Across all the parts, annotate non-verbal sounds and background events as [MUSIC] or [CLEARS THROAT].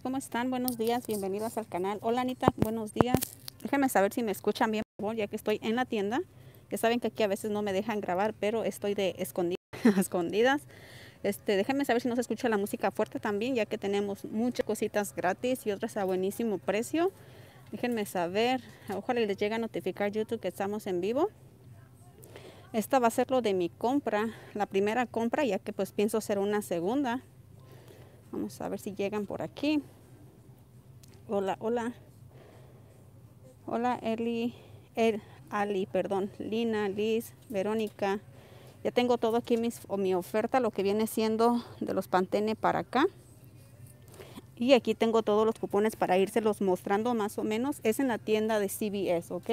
¿cómo están? Buenos días, bienvenidas al canal. Hola Anita, buenos días. Déjenme saber si me escuchan bien, por favor, ya que estoy en la tienda. Que saben que aquí a veces no me dejan grabar, pero estoy de [LAUGHS] escondidas. Este, déjenme saber si no se escucha la música fuerte también, ya que tenemos muchas cositas gratis y otras a buenísimo precio. Déjenme saber, ojalá les llegue a notificar YouTube que estamos en vivo. Esta va a ser lo de mi compra, la primera compra, ya que pues pienso hacer una segunda Vamos a ver si llegan por aquí. Hola, hola. Hola, Eli. El, Ali, perdón. Lina, Liz, Verónica. Ya tengo todo aquí mis, o mi oferta, lo que viene siendo de los Pantene para acá. Y aquí tengo todos los cupones para irselos mostrando más o menos. Es en la tienda de CBS, ¿ok?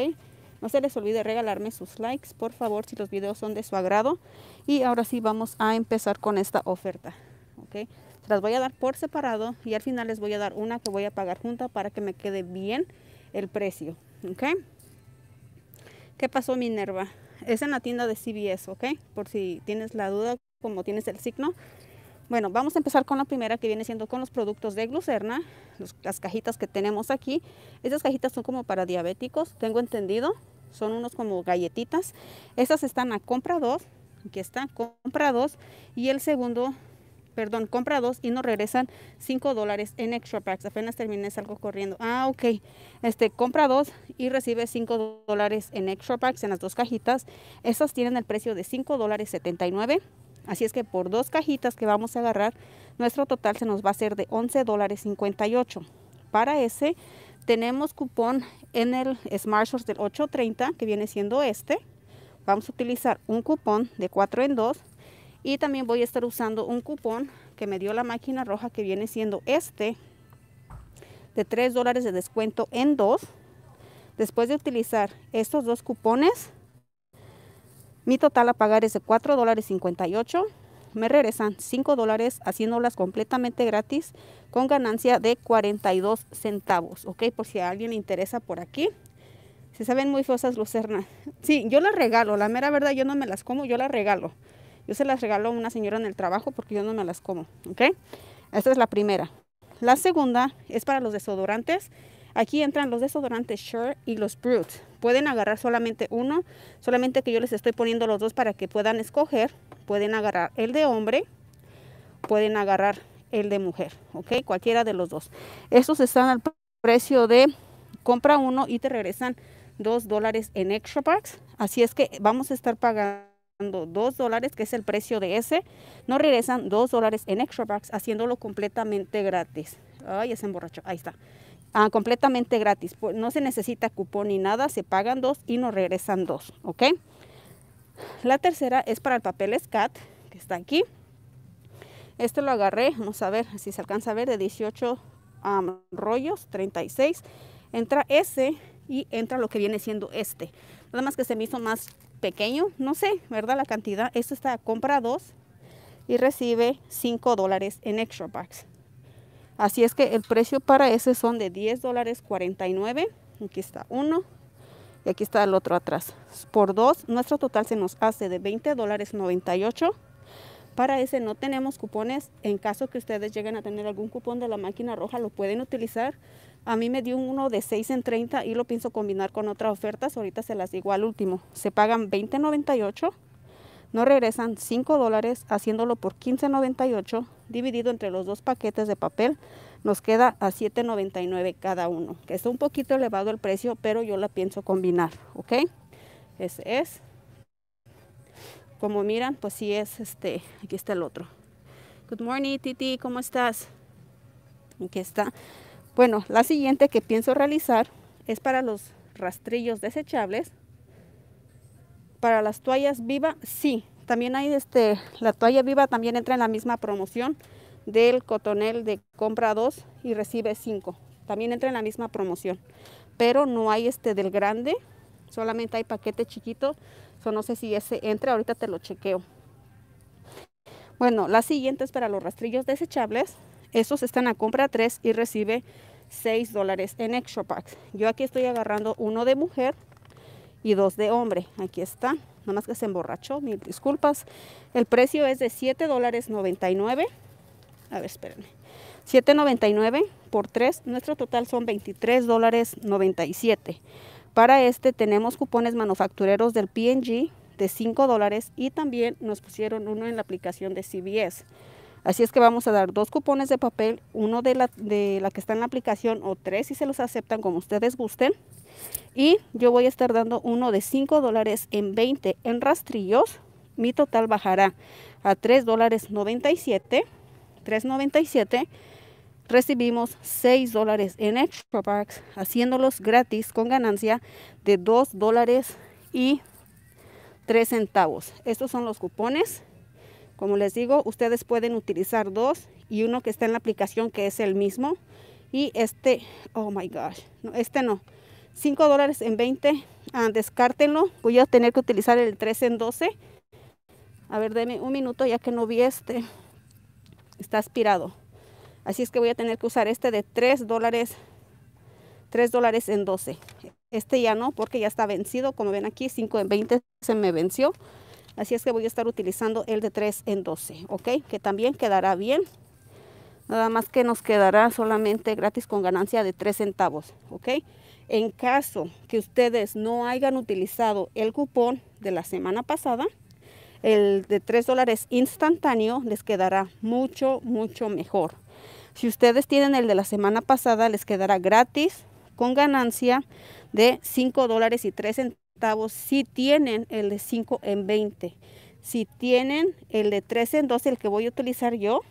No se les olvide regalarme sus likes, por favor, si los videos son de su agrado. Y ahora sí vamos a empezar con esta oferta, ¿ok? las voy a dar por separado y al final les voy a dar una que voy a pagar junta para que me quede bien el precio, ¿ok? ¿Qué pasó Minerva? Es en la tienda de CBS, ¿ok? Por si tienes la duda, como tienes el signo. Bueno, vamos a empezar con la primera que viene siendo con los productos de glucerna, las cajitas que tenemos aquí. Estas cajitas son como para diabéticos, tengo entendido. Son unos como galletitas. Estas están a compra 2, aquí está, compra 2. Y el segundo perdón, compra dos y nos regresan cinco dólares en extra packs. Apenas terminé, salgo corriendo. Ah, ok. Este, compra dos y recibe cinco dólares en extra packs en las dos cajitas. Estas tienen el precio de cinco dólares nueve. Así es que por dos cajitas que vamos a agarrar, nuestro total se nos va a hacer de once dólares ocho. Para ese tenemos cupón en el Smart del 830, que viene siendo este. Vamos a utilizar un cupón de 4 en 2 y también voy a estar usando un cupón que me dio la máquina roja que viene siendo este de 3 dólares de descuento en 2 después de utilizar estos dos cupones mi total a pagar es de 4 dólares 58 me regresan 5 dólares haciéndolas completamente gratis con ganancia de 42 centavos ok por si a alguien le interesa por aquí se saben muy los lucerna. sí yo las regalo la mera verdad yo no me las como yo las regalo yo se las regaló una señora en el trabajo porque yo no me las como, ¿ok? Esta es la primera. La segunda es para los desodorantes. Aquí entran los desodorantes Sure y los Brut. Pueden agarrar solamente uno, solamente que yo les estoy poniendo los dos para que puedan escoger. Pueden agarrar el de hombre, pueden agarrar el de mujer, ¿ok? Cualquiera de los dos. Estos están al precio de compra uno y te regresan dos dólares en extra packs. Así es que vamos a estar pagando dos dólares, que es el precio de ese, nos regresan dos dólares en extra bucks, haciéndolo completamente gratis. Ay, es emborracho, ahí está. Ah, completamente gratis, no se necesita cupón ni nada, se pagan dos y nos regresan dos, ¿ok? La tercera es para el papel SCAT, que está aquí. Este lo agarré, vamos a ver si se alcanza a ver, de 18 rollos, 36. Entra ese y entra lo que viene siendo este. Nada más que se me hizo más pequeño, no sé, ¿verdad? La cantidad, esto está, compra dos y recibe 5 dólares en extra packs. Así es que el precio para ese son de 10 dólares 49. Aquí está uno y aquí está el otro atrás. Por dos, nuestro total se nos hace de 20 dólares 98. Para ese no tenemos cupones. En caso que ustedes lleguen a tener algún cupón de la máquina roja, lo pueden utilizar. A mí me dio uno de 6 en 30 y lo pienso combinar con otras ofertas. Ahorita se las digo al último. Se pagan 20.98. No regresan 5 dólares haciéndolo por 15.98 dividido entre los dos paquetes de papel. Nos queda a 7.99 cada uno. Que está un poquito elevado el precio, pero yo la pienso combinar. ¿Ok? Ese es. Como miran, pues sí es este. Aquí está el otro. Good morning, Titi. ¿Cómo estás? Aquí está. Bueno, la siguiente que pienso realizar es para los rastrillos desechables. Para las toallas viva, sí. También hay este, la toalla viva también entra en la misma promoción del cotonel de compra 2 y recibe 5. También entra en la misma promoción. Pero no hay este del grande, solamente hay paquete chiquito. So, no sé si ese entra, ahorita te lo chequeo. Bueno, la siguiente es para los rastrillos desechables. Estos están a compra 3 y recibe 6 dólares en extra packs. Yo aquí estoy agarrando uno de mujer y dos de hombre. Aquí está. más que se emborrachó. Mil disculpas. El precio es de $7.99. dólares A ver, espérenme. $7.99 por 3. Nuestro total son $23.97. dólares Para este tenemos cupones manufactureros del P&G de $5 dólares y también nos pusieron uno en la aplicación de CBS. Así es que vamos a dar dos cupones de papel, uno de la, de la que está en la aplicación o tres si se los aceptan como ustedes gusten. Y yo voy a estar dando uno de 5 dólares en 20 en rastrillos. Mi total bajará a 3 dólares 97. 3.97 recibimos 6 dólares en extra packs haciéndolos gratis con ganancia de dos dólares y tres centavos. Estos son los cupones. Como les digo, ustedes pueden utilizar dos y uno que está en la aplicación que es el mismo. Y este, oh my gosh, este no. 5 dólares en 20, ah, descártenlo. Voy a tener que utilizar el 3 en 12. A ver, denme un minuto ya que no vi este. Está aspirado. Así es que voy a tener que usar este de 3 dólares, 3 dólares en 12. Este ya no, porque ya está vencido. Como ven aquí, 5 en 20 se me venció. Así es que voy a estar utilizando el de 3 en 12, ¿ok? Que también quedará bien. Nada más que nos quedará solamente gratis con ganancia de 3 centavos, ¿ok? En caso que ustedes no hayan utilizado el cupón de la semana pasada, el de 3 dólares instantáneo les quedará mucho, mucho mejor. Si ustedes tienen el de la semana pasada, les quedará gratis con ganancia de 5 dólares y 3 centavos si tienen el de 5 en 20. Si tienen el de 13 en 12, el que voy a utilizar yo.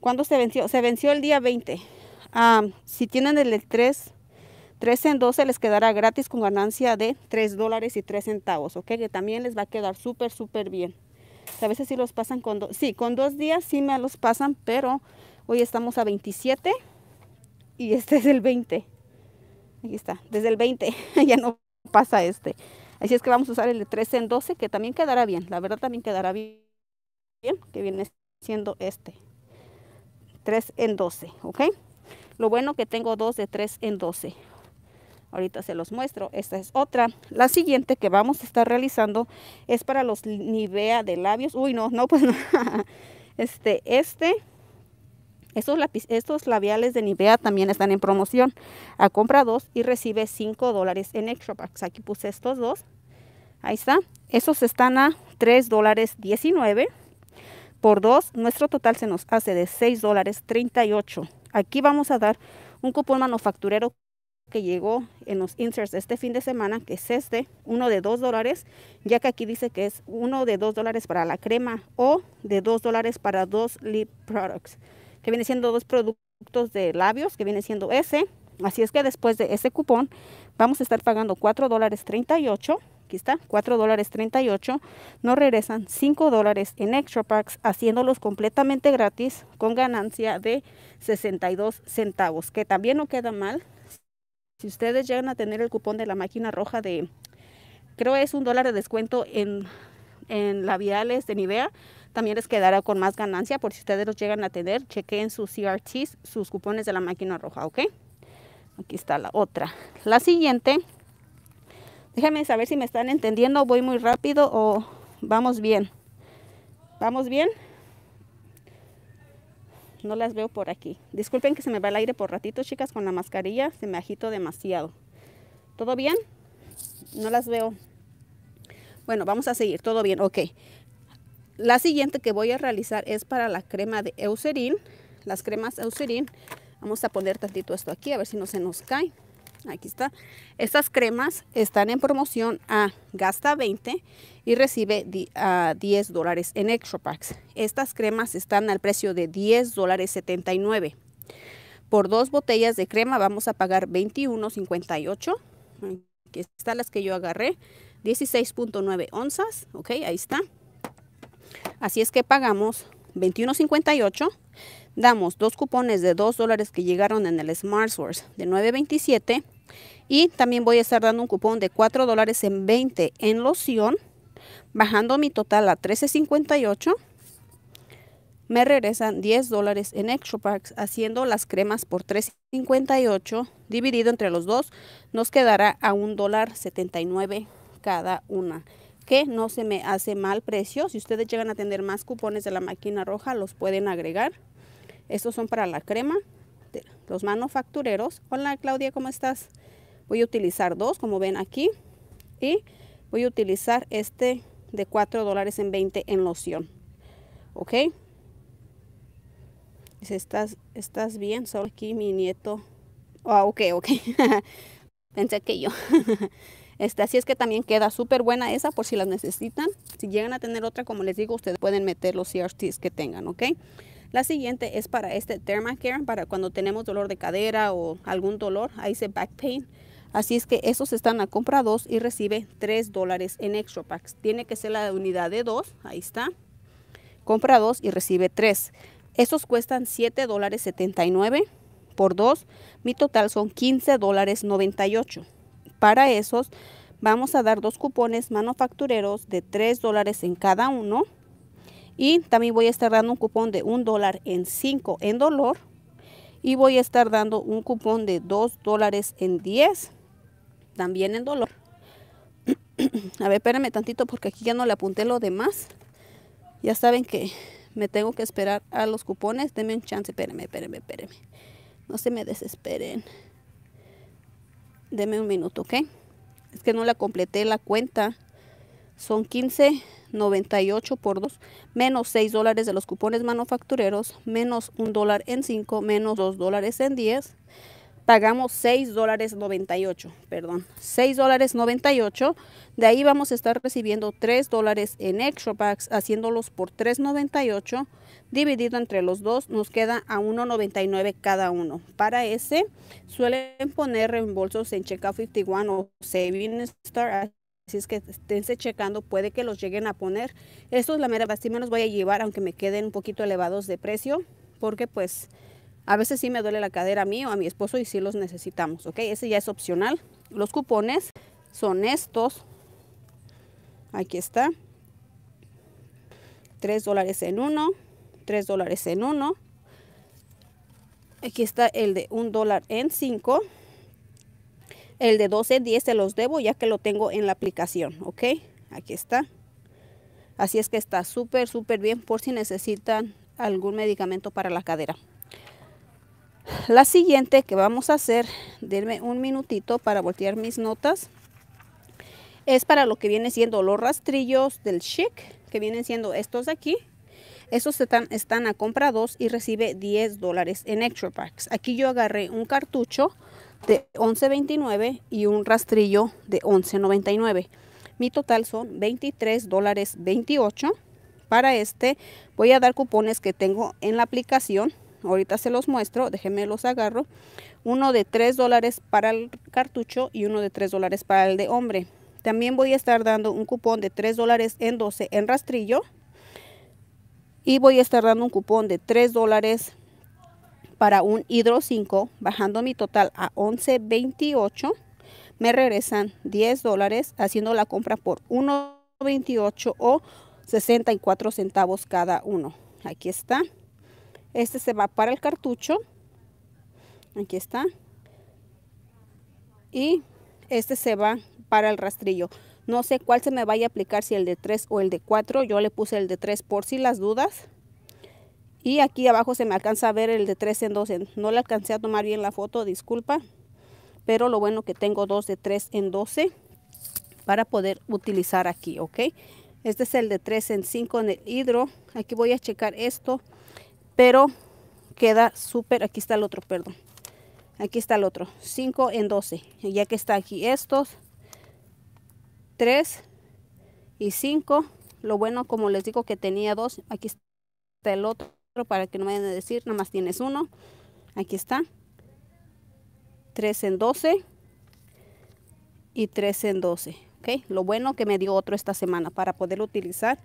cuando se venció? Se venció el día 20. Ah, si tienen el de 3, 13 en 12 les quedará gratis con ganancia de 3 dólares y 3 centavos, ¿ok? Que también les va a quedar súper, súper bien. A veces si los pasan con dos, sí, con dos días sí me los pasan, pero hoy estamos a 27 y este es el 20. Ahí está, desde el 20 [LAUGHS] ya no pasa este. Así es que vamos a usar el de 13 en 12, que también quedará bien. La verdad también quedará bien, que viene siendo este. 3 en 12, ¿ok? Lo bueno que tengo dos de 3 en 12. Ahorita se los muestro. Esta es otra. La siguiente que vamos a estar realizando es para los Nivea de labios. Uy, no, no, pues no. [LAUGHS] Este, este estos, labiales de Nivea también están en promoción. A ah, compra dos y recibe 5 dólares en extra packs. Aquí puse estos dos. Ahí está. Esos están a tres dólares 19. Por dos, nuestro total se nos hace de 6 dólares 38. Aquí vamos a dar un cupón manufacturero que llegó en los inserts de este fin de semana, que es este, uno de 2 dólares, ya que aquí dice que es uno de 2 dólares para la crema o de 2 dólares para dos lip products que viene siendo dos productos de labios, que viene siendo ese. Así es que después de ese cupón vamos a estar pagando $4.38. dólares Aquí está, $4.38. dólares Nos regresan 5 dólares en extra packs, haciéndolos completamente gratis con ganancia de 62 centavos, que también no queda mal. Si ustedes llegan a tener el cupón de la máquina roja de, creo es un dólar de descuento en, en labiales de Nivea, también les quedará con más ganancia por si ustedes los llegan a tener. chequeen sus CRTs, sus cupones de la máquina roja, ¿ok? Aquí está la otra. La siguiente. Déjenme saber si me están entendiendo. Voy muy rápido o vamos bien. ¿Vamos bien? No las veo por aquí. Disculpen que se me va el aire por ratito, chicas, con la mascarilla. Se me agito demasiado. ¿Todo bien? No las veo. Bueno, vamos a seguir. Todo bien, ok. La siguiente que voy a realizar es para la crema de Eucerin. Las cremas Eucerin. Vamos a poner tantito esto aquí a ver si no se nos cae. Aquí está. Estas cremas están en promoción a gasta 20 y recibe a 10 dólares en extra packs. Estas cremas están al precio de 10 dólares 79. Por dos botellas de crema vamos a pagar 21.58. Aquí están las que yo agarré. 16.9 onzas. Ok, ahí está. Así es que pagamos 21.58, damos dos cupones de 2 dólares que llegaron en el SmartSource de 9.27 y también voy a estar dando un cupón de 4 dólares en 20 en loción, bajando mi total a 13.58 me regresan 10 dólares en Extra Packs haciendo las cremas por 3.58 dividido entre los dos nos quedará a $1.79 cada una que no se me hace mal precio. Si ustedes llegan a tener más cupones de la máquina roja, los pueden agregar. Estos son para la crema, de los manufactureros. Hola Claudia, ¿cómo estás? Voy a utilizar dos, como ven aquí. Y voy a utilizar este de 4 dólares en 20 en loción. ¿Ok? ¿estás, estás bien? Solo aquí mi nieto. Ah, ok, ok. [LAUGHS] Pensé que yo. [LAUGHS] Este, así es que también queda súper buena esa por si las necesitan. Si llegan a tener otra, como les digo, ustedes pueden meter los CRTs que tengan, ¿ok? La siguiente es para este Thermacare, para cuando tenemos dolor de cadera o algún dolor, ahí dice back pain. Así es que esos están a compra 2 y recibe 3 dólares en extra packs. Tiene que ser la unidad de 2, ahí está. Compra 2 y recibe 3. Esos cuestan $7.79 dólares por 2. Mi total son $15.98. dólares para esos vamos a dar dos cupones manufactureros de 3 dólares en cada uno. Y también voy a estar dando un cupón de 1 dólar en 5 en dolor. Y voy a estar dando un cupón de 2 dólares en 10, también en dolor. [CLEARS THROAT] a ver, espérame tantito porque aquí ya no le apunté lo demás. Ya saben que me tengo que esperar a los cupones. Denme un chance, espérame, espérame, espérame. No se me desesperen. Deme un minuto, ¿ok? Es que no la completé la cuenta. Son 15.98 por 2, menos 6 dólares de los cupones manufactureros, menos 1 dólar en 5, menos 2 dólares en 10. Pagamos $6.98, perdón, $6.98. De ahí vamos a estar recibiendo 3 dólares en extra packs, haciéndolos por 3.98 dividido entre los dos nos queda a 1.99 cada uno. Para ese suelen poner reembolsos en Checkout 51 o Saving Star, así es que esténse checando, puede que los lleguen a poner. Estos la mera así me los voy a llevar aunque me queden un poquito elevados de precio porque pues a veces sí me duele la cadera a mí o a mi esposo y sí los necesitamos, ¿ok? Ese ya es opcional. Los cupones son estos. Aquí está. 3 dólares en uno, 3 dólares en uno. Aquí está el de un dólar en 5. El de 12, 10 se los debo ya que lo tengo en la aplicación, ¿ok? Aquí está. Así es que está súper, súper bien por si necesitan algún medicamento para la cadera. La siguiente que vamos a hacer, denme un minutito para voltear mis notas, es para lo que viene siendo los rastrillos del chic, que vienen siendo estos de aquí. Esos están, están a compra 2 y recibe 10 dólares en extra packs. Aquí yo agarré un cartucho de 11.29 y un rastrillo de 11.99. Mi total son $23.28. dólares Para este voy a dar cupones que tengo en la aplicación. Ahorita se los muestro, déjenme los agarro. Uno de 3 dólares para el cartucho y uno de 3 dólares para el de hombre. También voy a estar dando un cupón de 3 dólares en 12 en rastrillo y voy a estar dando un cupón de 3 dólares para un hidro 5 bajando mi total a 11.28 me regresan 10 dólares haciendo la compra por 1.28 o 64 centavos cada uno aquí está este se va para el cartucho aquí está y este se va para el rastrillo no sé cuál se me vaya a aplicar, si el de 3 o el de 4. Yo le puse el de 3 por si las dudas. Y aquí abajo se me alcanza a ver el de 3 en 12. no le alcancé a tomar bien la foto, disculpa. Pero lo bueno que tengo dos de 3 en 12 para poder utilizar aquí, ¿ok? Este es el de 3 en 5 en el hidro. Aquí voy a checar esto. Pero queda súper, aquí está el otro, perdón. Aquí está el otro, 5 en 12. Ya que está aquí estos, 3 y 5. Lo bueno, como les digo, que tenía dos. Aquí está el otro para que no me vayan a decir, nada más tienes uno. Aquí está. 3 en 12 y 3 en 12. ¿Ok? Lo bueno que me dio otro esta semana para poder utilizar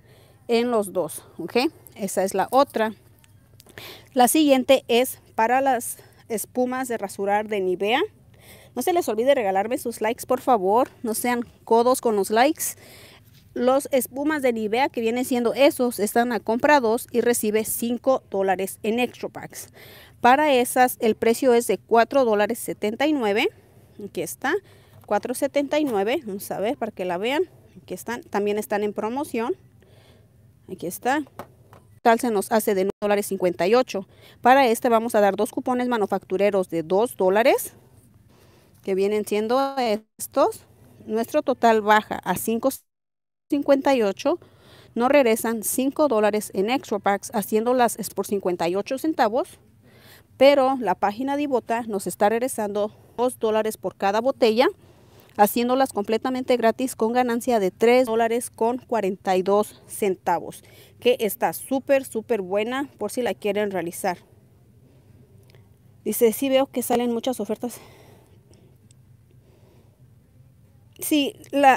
en los dos. ¿Ok? Esa es la otra. La siguiente es para las espumas de rasurar de Nivea. No se les olvide regalarme sus likes, por favor. No sean codos con los likes. Los espumas de Nivea que vienen siendo esos están a compra 2 y recibe 5 dólares en extra packs. Para esas el precio es de 4 dólares 79. Aquí está, 4.79. Vamos a ver para que la vean. Aquí están, también están en promoción. Aquí está. Tal se nos hace de 58. Para este vamos a dar dos cupones manufactureros de 2 dólares que vienen siendo estos, nuestro total baja a 5.58, No regresan 5 dólares en extra packs haciéndolas por 58 centavos, pero la página de nos está regresando 2 dólares por cada botella, haciéndolas completamente gratis con ganancia de 3 dólares con 42 centavos, que está súper, súper buena por si la quieren realizar. Dice, sí veo que salen muchas ofertas Sí,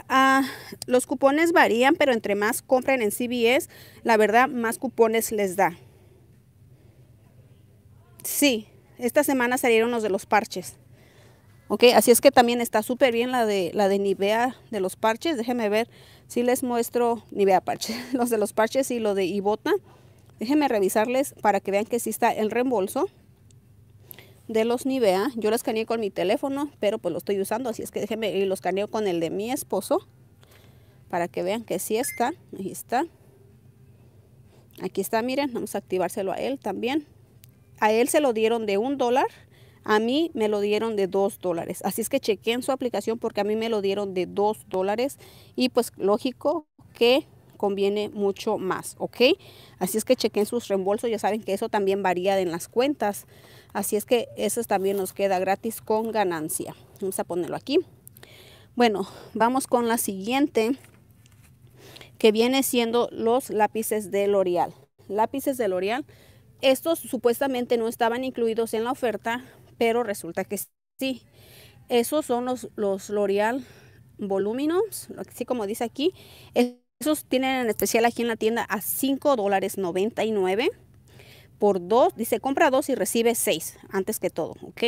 ah, los cupones varían, pero entre más compren en CBS, la verdad, más cupones les da. Sí, esta semana salieron los de los parches. Ok, así es que también está súper bien la de, la de Nivea de los parches. Déjenme ver si les muestro Nivea parches, [LAUGHS] los de los parches y lo de Ibota. Déjenme revisarles para que vean que sí está el reembolso de los Nivea. Yo los escaneé con mi teléfono, pero pues lo estoy usando, así es que déjenme y los escaneo con el de mi esposo para que vean que sí está. Ahí está. Aquí está, miren, vamos a activárselo a él también. A él se lo dieron de un dólar, a mí me lo dieron de dos dólares. Así es que en su aplicación porque a mí me lo dieron de dos dólares y pues lógico que conviene mucho más, ¿ok? Así es que chequen sus reembolsos, ya saben que eso también varía en las cuentas, así es que eso también nos queda gratis con ganancia. Vamos a ponerlo aquí. Bueno, vamos con la siguiente, que viene siendo los lápices de L'Oreal. Lápices de L'Oreal, estos supuestamente no estaban incluidos en la oferta, pero resulta que sí. Esos son los, los L'Oreal volúmenos así como dice aquí. Esos tienen en especial aquí en la tienda a $5.99 por 2, dice compra 2 y recibe 6, antes que todo, ¿ok?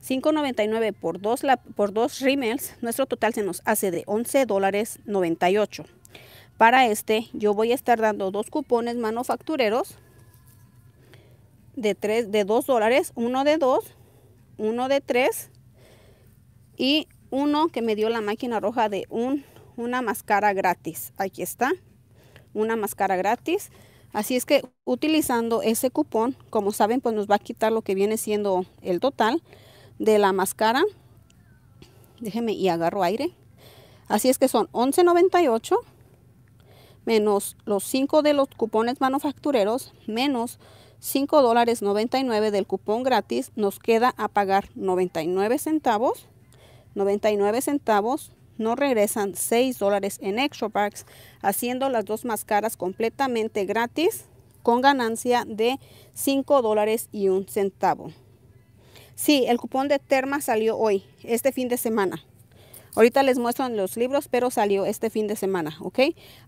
5.99 por 2 por dos rimels, nuestro total se nos hace de 11 dólares 98. Para este yo voy a estar dando dos cupones manufactureros de, 3, de 2 dólares, uno de 2, uno de 3 y uno que me dio la máquina roja de un una máscara gratis. Aquí está, una máscara gratis. Así es que utilizando ese cupón, como saben, pues nos va a quitar lo que viene siendo el total de la máscara. Déjeme y agarro aire. Así es que son 11.98 menos los 5 de los cupones manufactureros menos 5 dólares 99 del cupón gratis nos queda a pagar 99 centavos 99 centavos no regresan 6 dólares en extra packs, haciendo las dos máscaras completamente gratis con ganancia de 5 dólares y un centavo. Sí, el cupón de Terma salió hoy, este fin de semana. Ahorita les muestro en los libros, pero salió este fin de semana, ¿ok?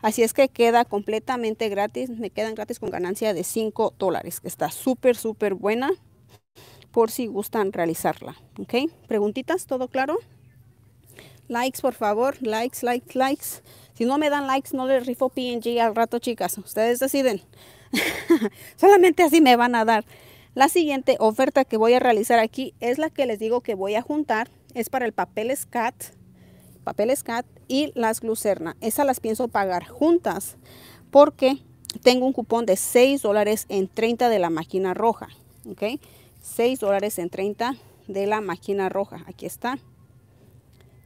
Así es que queda completamente gratis, me quedan gratis con ganancia de 5 dólares, que está súper, súper buena por si gustan realizarla, ¿ok? ¿Preguntitas? ¿Todo claro? Likes, por favor. Likes, likes, likes. Si no me dan likes, no les rifo PNG al rato, chicas. Ustedes deciden. [LAUGHS] Solamente así me van a dar. La siguiente oferta que voy a realizar aquí es la que les digo que voy a juntar. Es para el papel SCAT, papel SCAT y las glucerna. Esas las pienso pagar juntas porque tengo un cupón de 6 dólares en 30 de la máquina roja. ¿Ok? 6 dólares en 30 de la máquina roja. Aquí está.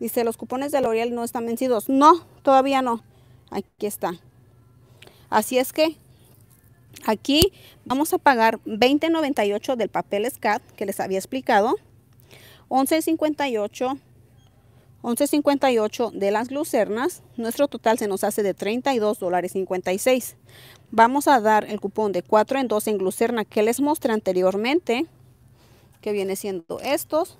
Dice, los cupones de L'Oreal no están vencidos. No, todavía no. Aquí está. Así es que aquí vamos a pagar 20.98 del papel SCAT que les había explicado. 11.58 11.58 de las lucernas, nuestro total se nos hace de $32.56. dólares Vamos a dar el cupón de 4 en 2 en glucerna que les mostré anteriormente, que viene siendo estos.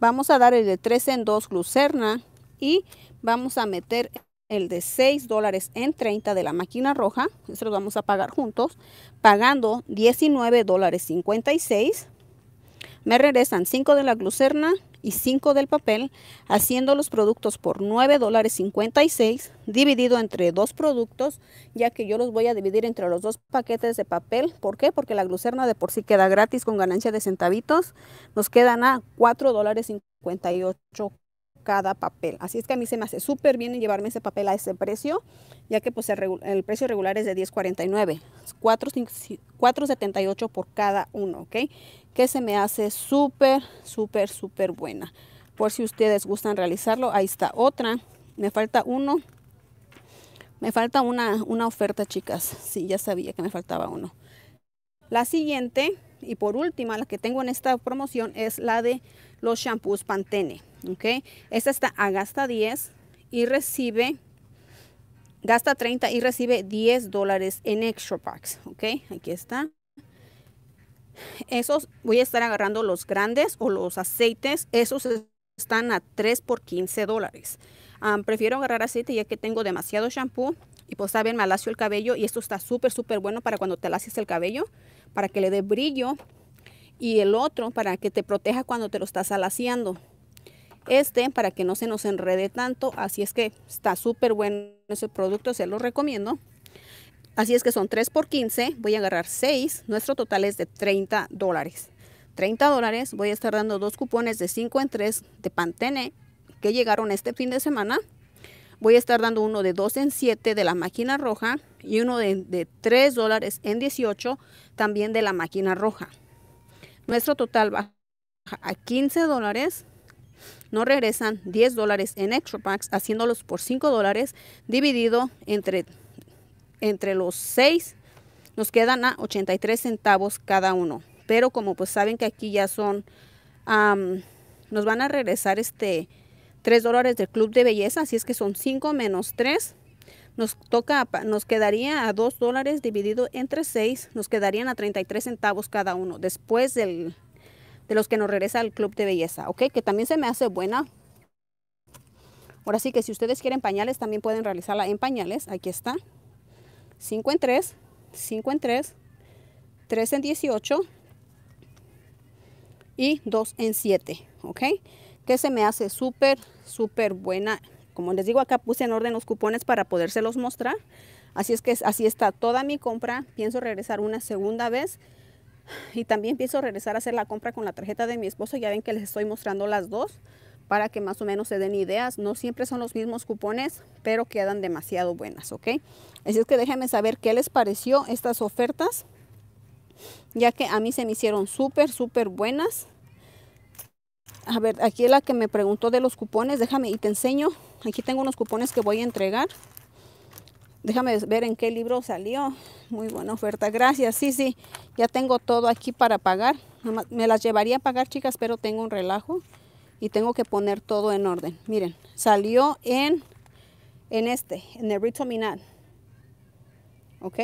Vamos a dar el de 3 en 2 glucerna y vamos a meter el de 6 dólares en 30 de la máquina roja. Eso lo vamos a pagar juntos, pagando 19 dólares 56. Me regresan 5 de la glucerna y 5 del papel, haciendo los productos por $9.56 dólares dividido entre dos productos, ya que yo los voy a dividir entre los dos paquetes de papel. ¿Por qué? Porque la glucerna de por sí queda gratis con ganancia de centavitos. Nos quedan a 4 dólares cada papel. Así es que a mí se me hace súper bien llevarme ese papel a ese precio, ya que pues el, precio regular es de 10.49, 4.78 por cada uno, ¿ok? Que se me hace súper, súper, súper buena. Por si ustedes gustan realizarlo, ahí está otra. Me falta uno. Me falta una, una oferta, chicas. Sí, ya sabía que me faltaba uno. La siguiente y por última, la que tengo en esta promoción es la de los shampoos Pantene. ¿ok? Esta está a gasta 10 y recibe, gasta 30 y recibe 10 dólares en extra packs, ¿ok? Aquí está. Esos voy a estar agarrando los grandes o los aceites, esos están a 3 por 15 dólares. Ah, prefiero agarrar aceite ya que tengo demasiado shampoo y pues saben, me alacio el cabello y esto está súper, súper bueno para cuando te alacias el cabello, para que le dé brillo y el otro para que te proteja cuando te lo estás alaciando este para que no se nos enrede tanto. Así es que está súper bueno ese producto, se lo recomiendo. Así es que son 3 por 15, voy a agarrar 6, nuestro total es de 30 dólares. 30 dólares, voy a estar dando dos cupones de 5 en 3 de Pantene que llegaron este fin de semana. Voy a estar dando uno de 2 en 7 de la máquina roja y uno de, de 3 dólares en 18 también de la máquina roja. Nuestro total baja a 15 dólares no regresan 10 dólares en extra packs, haciéndolos por 5 dólares dividido entre, entre los 6, nos quedan a 83 centavos cada uno. Pero como pues saben que aquí ya son, nos van a regresar este 3 dólares del club de belleza, así es que son 5 menos 3. Nos, toca, nos quedaría a 2 dólares dividido entre 6, nos quedarían a 33 centavos cada uno. Después del de los que nos regresa al club de belleza, ¿ok? Que también se me hace buena. Ahora sí que si ustedes quieren pañales, también pueden realizarla en pañales. Aquí está. 5 en 3, 5 en 3, 3 en 18 y 2 en 7, ¿ok? Que se me hace súper, súper buena. Como les digo, acá puse en orden los cupones para podérselos mostrar. Así es que así está toda mi compra. Pienso regresar una segunda vez y también pienso regresar a hacer la compra con la tarjeta de mi esposo. Ya ven que les estoy mostrando las dos para que más o menos se den ideas. No siempre son los mismos cupones, pero quedan demasiado buenas, ¿ok? Así es que déjenme saber qué les pareció estas ofertas, ya que a mí se me hicieron súper, súper buenas. A ver, aquí es la que me preguntó de los cupones, déjame y te enseño. Aquí tengo unos cupones que voy a entregar. Déjame ver en qué libro salió. Muy buena oferta. Gracias. Sí, sí. Ya tengo todo aquí para pagar. Me las llevaría a pagar, chicas, pero tengo un relajo. Y tengo que poner todo en orden. Miren, salió en, en este, en el Ritominat. ¿Ok?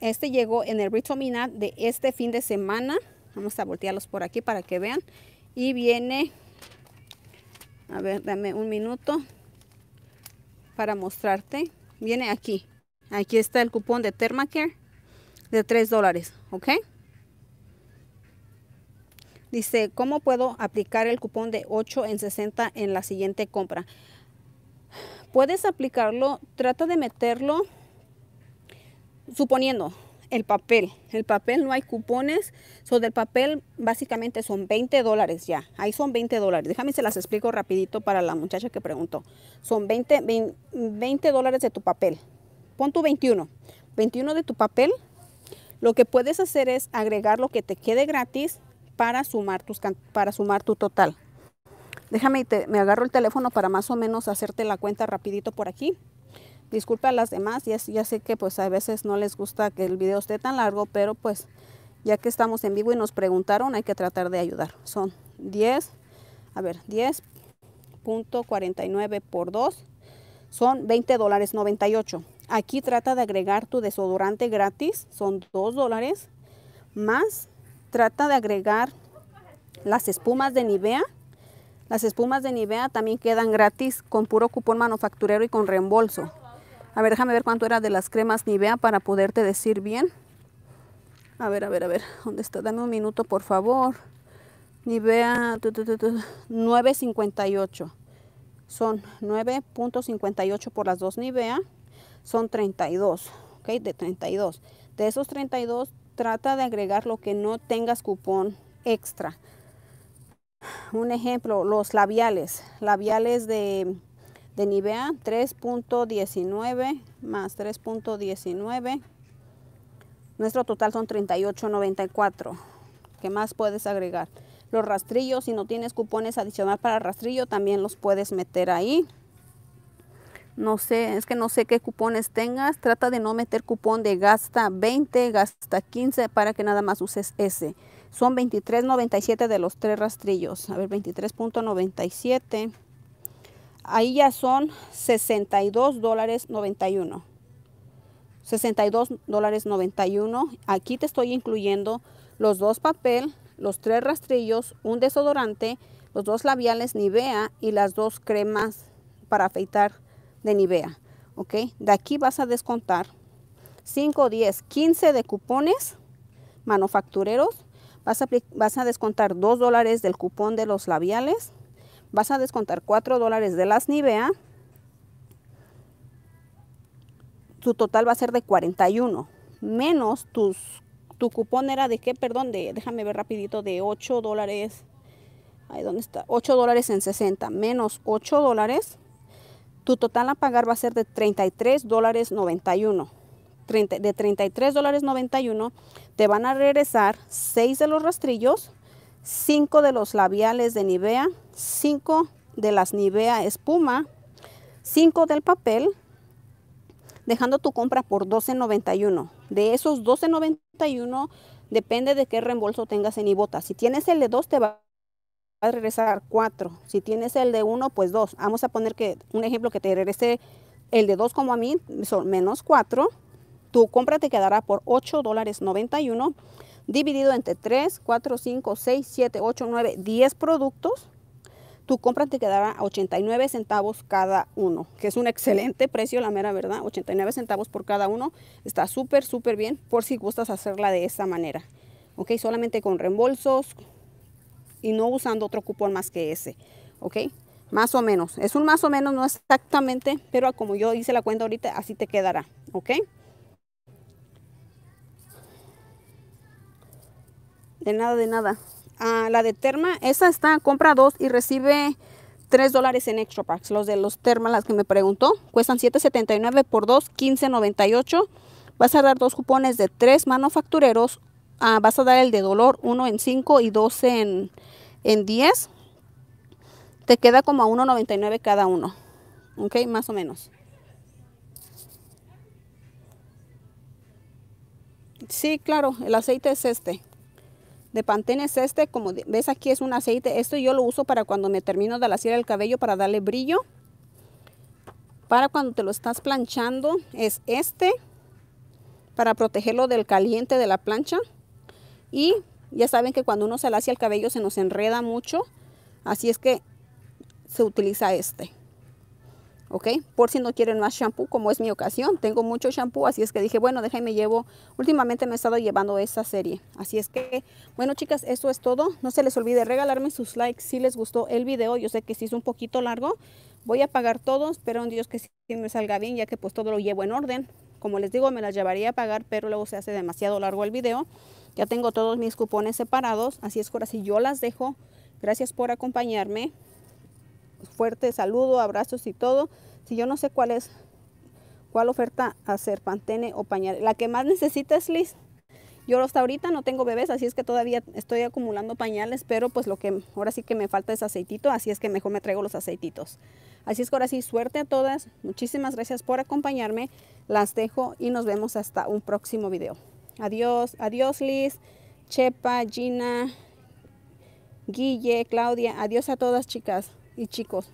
Este llegó en el Ritominat de este fin de semana. Vamos a voltearlos por aquí para que vean. Y viene, a ver, dame un minuto para mostrarte viene aquí. Aquí está el cupón de Thermacare de 3 dólares, ¿ok? Dice, ¿cómo puedo aplicar el cupón de 8 en 60 en la siguiente compra? Puedes aplicarlo, trata de meterlo, suponiendo, el papel. El papel no hay cupones. So, del papel básicamente son 20 dólares ya. Ahí son 20 dólares. Déjame se las explico rapidito para la muchacha que preguntó. Son 20, dólares de tu papel. Pon tu 21. 21 de tu papel. Lo que puedes hacer es agregar lo que te quede gratis para sumar, tus, para sumar tu total. Déjame, te, me agarro el teléfono para más o menos hacerte la cuenta rapidito por aquí disculpe a las demás, ya, sé que pues a veces no les gusta que el video esté tan largo, pero pues ya que estamos en vivo y nos preguntaron, hay que tratar de ayudar. Son 10, a ver, 10.49 por 2, son 20 dólares 98. Aquí trata de agregar tu desodorante gratis, son 2 dólares, más trata de agregar las espumas de Nivea. Las espumas de Nivea también quedan gratis con puro cupón manufacturero y con reembolso. A ver, déjame ver cuánto era de las cremas Nivea para poderte decir bien. A ver, a ver, a ver. ¿Dónde está? Dame un minuto, por favor. Nivea 9.58. Son 9.58 por las dos Nivea. Son 32. ¿Ok? De 32. De esos 32, trata de agregar lo que no tengas cupón extra. Un ejemplo, los labiales. Labiales de de Nivea 3.19 más 3.19. Nuestro total son 38.94. ¿Qué más puedes agregar? Los rastrillos, si no tienes cupones adicional para rastrillo, también los puedes meter ahí. No sé, es que no sé qué cupones tengas. Trata de no meter cupón de gasta 20, gasta 15 para que nada más uses ese. Son 23.97 de los tres rastrillos. A ver, 23.97 ahí ya son 62 dólares 91. 62 dólares 91. Aquí te estoy incluyendo los dos papel, los tres rastrillos, un desodorante, los dos labiales Nivea y las dos cremas para afeitar de Nivea. ¿Ok? De aquí vas a descontar 5, 10, 15 de cupones manufactureros. Vas a, vas a descontar 2 dólares del cupón de los labiales vas a descontar 4 dólares de las Nivea. Tu total va a ser de 41, menos tus, tu cupón era de qué, perdón, de, déjame ver rapidito, de 8 dólares. Ahí donde está, 8 dólares en 60, menos 8 dólares. Tu total a pagar va a ser de 33 dólares 91. de 33 dólares 91 te van a regresar 6 de los rastrillos 5 de los labiales de Nivea, 5 de las Nivea espuma, 5 del papel, dejando tu compra por $12.91. De esos $12.91 depende de qué reembolso tengas en Ibota. Si tienes el de 2 te va a regresar 4. Si tienes el de 1 pues 2. Vamos a poner que un ejemplo que te regrese el de 2 como a mí son menos 4. Tu compra te quedará por $8.91 dividido entre 3, 4, 5, 6, 7, 8, 9, 10 productos, tu compra te quedará a 89 centavos cada uno, que es un excelente precio, la mera verdad, 89 centavos por cada uno, está súper, súper bien, por si gustas hacerla de esa manera, ok, solamente con reembolsos y no usando otro cupón más que ese, ok, más o menos, es un más o menos, no exactamente, pero como yo hice la cuenta ahorita, así te quedará, ok. De nada, de nada. Ah, la de Terma, esa está, compra dos y recibe tres dólares en extra packs. Los de los Terma, las que me preguntó, cuestan 7.79 por 2, 15.98. Vas a dar dos cupones de tres manufactureros. Ah, vas a dar el de dolor, Uno en 5 y dos en, en 10. Te queda como a 1.99 cada uno. Ok, más o menos. Sí, claro, el aceite es este de Pantene es este, como ves aquí es un aceite, esto yo lo uso para cuando me termino de alaciar el cabello para darle brillo. Para cuando te lo estás planchando es este, para protegerlo del caliente de la plancha. Y ya saben que cuando uno se lacia el cabello se nos enreda mucho, así es que se utiliza este. ¿ok? Por si no quieren más shampoo, como es mi ocasión. Tengo mucho shampoo, así es que dije, bueno, déjame llevo. Últimamente me he estado llevando esta serie. Así es que, bueno, chicas, eso es todo. No se les olvide regalarme sus likes si les gustó el video. Yo sé que si es un poquito largo. Voy a pagar todos pero en Dios que si me salga bien, ya que pues todo lo llevo en orden. Como les digo, me las llevaría a pagar, pero luego se hace demasiado largo el video. Ya tengo todos mis cupones separados, así es que ahora yo las dejo. Gracias por acompañarme fuerte saludo, abrazos y todo. Si yo no sé cuál es, cuál oferta hacer, pantene o pañales La que más necesita es Liz. Yo hasta ahorita no tengo bebés, así es que todavía estoy acumulando pañales, pero pues lo que ahora sí que me falta es aceitito, así es que mejor me traigo los aceititos. Así es que ahora sí, suerte a todas. Muchísimas gracias por acompañarme. Las dejo y nos vemos hasta un próximo video. Adiós, adiós Liz, Chepa, Gina, Guille, Claudia. Adiós a todas chicas y chicos.